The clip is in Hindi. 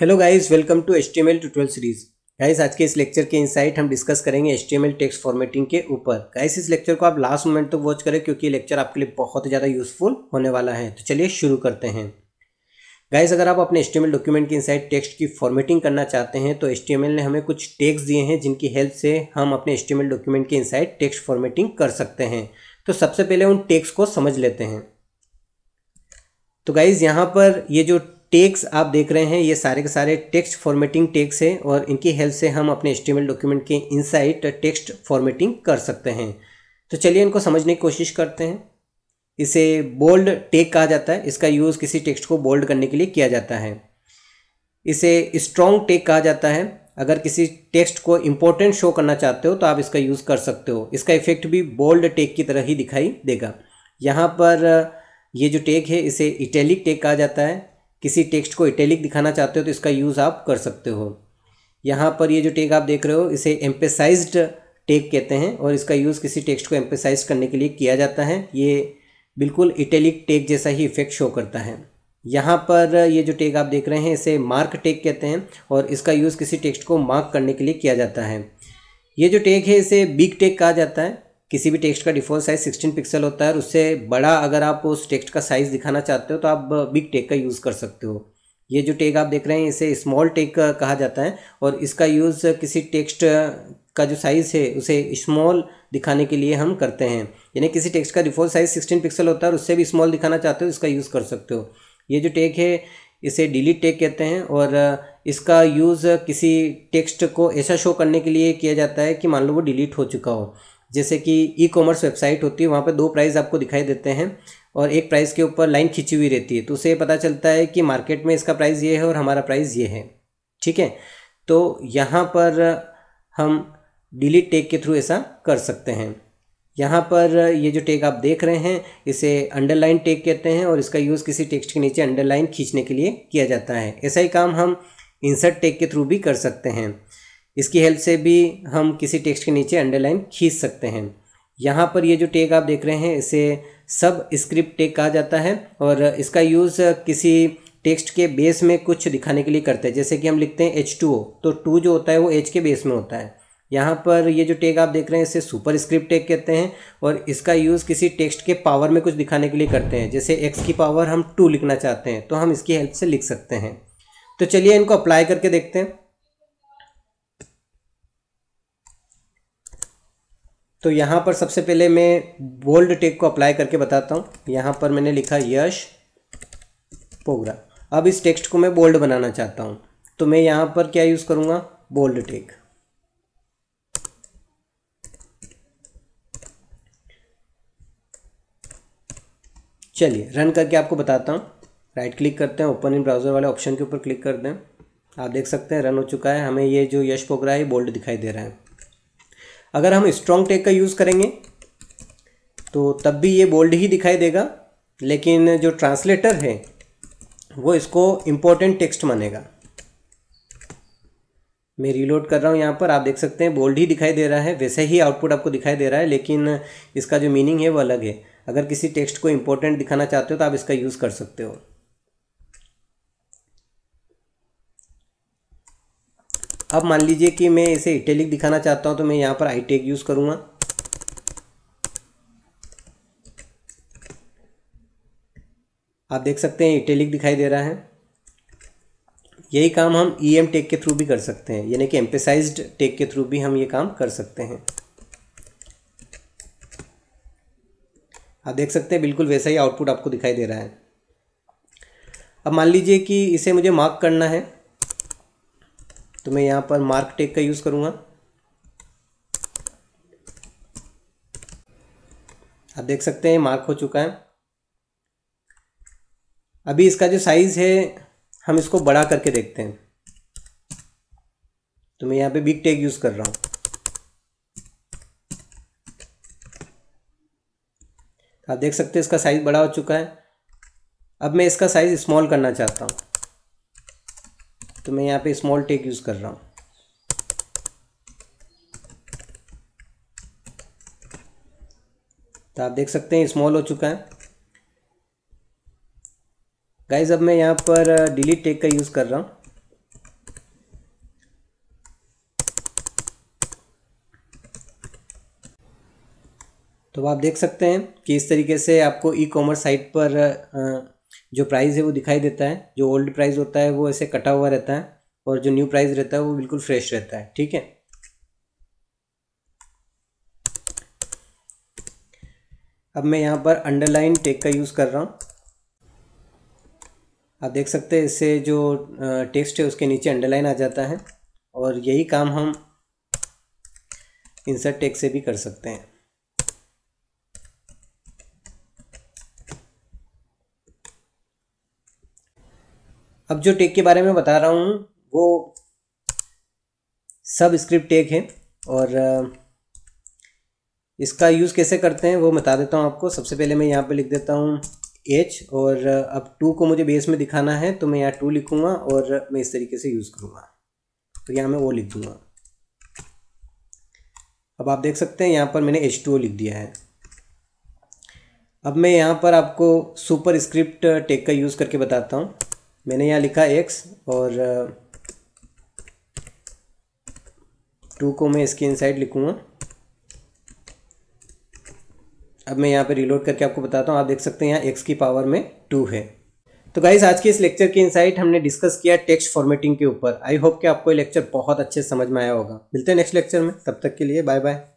hello guys welcome to H T M L tutorial series guys आज के इस लेक्चर के इनसाइट हम डिस्कस करेंगे H T M L text formatting के ऊपर गाइस इस लेक्चर को आप लास्ट मोमेंट तक वॉच करें क्योंकि ये लेक्चर आपके लिए बहुत ज़्यादा यूजफुल होने वाला है तो चलिए शुरू करते हैं गाइस अगर आप अपने एच टी डॉक्यूमेंट के इनसाइट टेक्स्ट की फॉर्मेटिंग करना चाहते हैं तो एच टी एम एल ने हमें कुछ टेक्स दिए हैं जिनकी हेल्प से हम अपने एच टी डॉक्यूमेंट के इनसाइट टेक्स्ट फॉर्मेटिंग कर सकते हैं तो सबसे पहले उन टेक्स को समझ लेते हैं तो गाइज़ यहाँ पर ये जो टेक्स आप देख रहे हैं ये सारे के सारे टेक्स्ट फॉर्मेटिंग टेक्स हैं और इनकी हेल्प से हम अपने एस्टिमेट डॉक्यूमेंट के इनसाइट टेक्स्ट फॉर्मेटिंग कर सकते हैं तो चलिए इनको समझने की कोशिश करते हैं इसे बोल्ड टेक कहा जाता है इसका यूज़ किसी टेक्स्ट को बोल्ड करने के लिए किया जाता है इसे स्ट्रॉन्ग टेक कहा जाता है अगर किसी टेक्स्ट को इम्पोर्टेंट शो करना चाहते हो तो आप इसका यूज़ कर सकते हो इसका इफेक्ट भी बोल्ड टेक की तरह ही दिखाई देगा यहाँ पर ये जो टेक है इसे इटैलिक टेक कहा जाता है किसी टेक्स्ट को इटैलिक दिखाना चाहते हो तो इसका यूज़ आप कर सकते हो यहाँ पर ये जो टेग आप देख रहे हो इसे एम्पेसाइज्ड टेग कहते हैं और इसका यूज़ किसी टेक्स्ट को एम्पेसाइज करने के लिए किया जाता है ये बिल्कुल इटैलिक टेग जैसा ही इफेक्ट शो करता है यहाँ पर ये जो टेग आप देख रहे हैं इसे मार्क टेग कहते हैं और इसका यूज़ किसी टेक्स्ट को मार्क करने के लिए किया जाता है ये जो टैग है इसे बिग टेग कहा जाता है किसी भी टेक्स्ट का डिफ़ॉल्ट साइज़ सिक्सटीन पिक्सल होता है और उससे बड़ा अगर आप उस टेक्स्ट का साइज़ दिखाना चाहते हो तो आप बिग टेक का यूज़ कर सकते हो ये जो टेक आप देख रहे हैं इसे स्मॉल टेक कहा जाता है और इसका यूज़ किसी टेक्स्ट का जो साइज़ है उसे स्मॉल दिखाने के लिए हम करते हैं यानी किसी टेक्स्ट का डिफ़ॉल्ट साइज़ सिक्सटीन पिक्सल होता है और उससे भी स्मॉल दिखाना चाहते हो इसका यूज़ कर सकते हो ये जो टेक है इसे डिलीट टेक कहते हैं और इसका यूज़ किसी टेक्स्ट को ऐसा शो करने के लिए किया जाता है कि मान लो वो डिलीट हो चुका हो जैसे कि ई कॉमर्स वेबसाइट होती है वहाँ पर दो प्राइस आपको दिखाई देते हैं और एक प्राइस के ऊपर लाइन खींची हुई रहती है तो उसे पता चलता है कि मार्केट में इसका प्राइस ये है और हमारा प्राइस ये है ठीक है तो यहाँ पर हम डिलीट टेक के थ्रू ऐसा कर सकते हैं यहाँ पर ये जो टेक आप देख रहे हैं इसे अंडरलाइन टेक कहते हैं और इसका यूज़ किसी टेक्स्ट के नीचे अंडरलाइन खींचने के लिए किया जाता है ऐसा ही काम हम इंसर्ट टेक के थ्रू भी कर सकते हैं इसकी हेल्प से भी हम किसी टेक्स्ट के नीचे अंडरलाइन खींच सकते हैं यहाँ पर ये जो टेग आप देख रहे हैं इसे सब स्क्रिप्ट टेक कहा जाता है और इसका यूज़ किसी टेक्स्ट के बेस में कुछ दिखाने के लिए करते हैं जैसे कि हम लिखते हैं एच टू ओ तो टू जो होता है वो एच के बेस में होता है यहाँ पर ये जो टैग आप देख रहे हैं इसे सुपर स्क्रिप्ट टेक कहते हैं और इसका यूज़ किसी टेक्स्ट के पावर में कुछ दिखाने के लिए करते हैं जैसे एक्स की पावर हम टू लिखना चाहते हैं तो हम इसकी हेल्प से लिख सकते हैं तो चलिए इनको अप्लाई करके देखते हैं तो यहाँ पर सबसे पहले मैं बोल्ड टेक को अप्लाई करके बताता हूँ यहाँ पर मैंने लिखा यश पोगरा अब इस टेक्स्ट को मैं बोल्ड बनाना चाहता हूँ तो मैं यहाँ पर क्या यूज़ करूँगा बोल्ड टेक चलिए रन करके आपको बताता हूँ राइट क्लिक करते हैं ओपन इन ब्राउज़र वाले ऑप्शन के ऊपर क्लिक करते हैं आप देख सकते हैं रन हो चुका है हमें ये जो यश पोगरा है बोल्ड दिखाई दे रहा है अगर हम स्ट्रॉन्ग टैग का यूज़ करेंगे तो तब भी ये बोल्ड ही दिखाई देगा लेकिन जो ट्रांसलेटर है वो इसको इम्पोर्टेंट टेक्स्ट मानेगा मैं रीलोड कर रहा हूँ यहाँ पर आप देख सकते हैं बोल्ड ही दिखाई दे रहा है वैसे ही आउटपुट आपको दिखाई दे रहा है लेकिन इसका जो मीनिंग है वो अलग है अगर किसी टेक्स्ट को इम्पोर्टेंट दिखाना चाहते हो तो आप इसका यूज़ कर सकते हो अब मान लीजिए कि मैं इसे इटैलिक दिखाना चाहता हूं तो मैं यहां पर आई टेक यूज़ करूंगा आप देख सकते हैं इटैलिक दिखाई दे रहा है यही काम हम ई एम टेक के थ्रू भी कर सकते हैं यानी कि एम्पेसाइज टेक के थ्रू भी हम ये काम कर सकते हैं आप देख सकते हैं बिल्कुल वैसा ही आउटपुट आपको दिखाई दे रहा है अब मान लीजिए कि इसे मुझे मार्क करना है तो मैं यहाँ पर मार्क टेक का यूज़ करूँगा आप देख सकते हैं मार्क हो चुका है अभी इसका जो साइज़ है हम इसको बड़ा करके देखते हैं तो मैं यहाँ पे बिग टेक यूज़ कर रहा हूँ आप देख सकते हैं इसका साइज़ बड़ा हो चुका है अब मैं इसका साइज़ स्मॉल करना चाहता हूँ तो मैं यहाँ पे स्मॉल टेक यूज़ कर रहा हूँ तो आप देख सकते हैं स्मॉल हो चुका है गाइज अब मैं यहाँ पर डिलीट uh, टेक का यूज़ कर रहा हूँ तो आप देख सकते हैं कि इस तरीके से आपको ई कॉमर्स साइट पर uh, जो प्राइस है वो दिखाई देता है जो ओल्ड प्राइस होता है वो ऐसे कटा हुआ रहता है और जो न्यू प्राइस रहता है वो बिल्कुल फ्रेश रहता है ठीक है अब मैं यहाँ पर अंडरलाइन टेक का यूज़ कर रहा हूँ आप देख सकते हैं इससे जो टेक्स्ट है उसके नीचे अंडरलाइन आ जाता है और यही काम हम इंसर्ट टेक से भी कर सकते हैं अब जो टेक के बारे में बता रहा हूँ वो सब स्क्रिप्ट टेक है और इसका यूज़ कैसे करते हैं वो बता देता हूँ आपको सबसे पहले मैं यहाँ पे लिख देता हूँ एच और अब टू को मुझे बेस में दिखाना है तो मैं यहाँ टू लिखूँगा और मैं इस तरीके से यूज़ करूँगा तो यहाँ मैं वो लिख दूँगा अब आप देख सकते हैं यहाँ पर मैंने एच लिख दिया है अब मैं यहाँ पर आपको सुपर स्क्रिप्ट टेक का यूज़ करके बताता हूँ मैंने यहाँ लिखा एक्स और टू को मैं इसके इनसाइड लिखूँगा अब मैं यहाँ पे रिलोड करके आपको बताता हूँ आप देख सकते हैं यहाँ एक्स की पावर में टू है तो गाइज आज के इस लेक्चर की इनसाइट हमने डिस्कस किया टेक्स्ट फॉर्मेटिंग के ऊपर आई होप कि आपको ये लेक्चर बहुत अच्छे समझ में आया होगा मिलते हैं नेक्स्ट लेक्चर में तब तक के लिए बाय बाय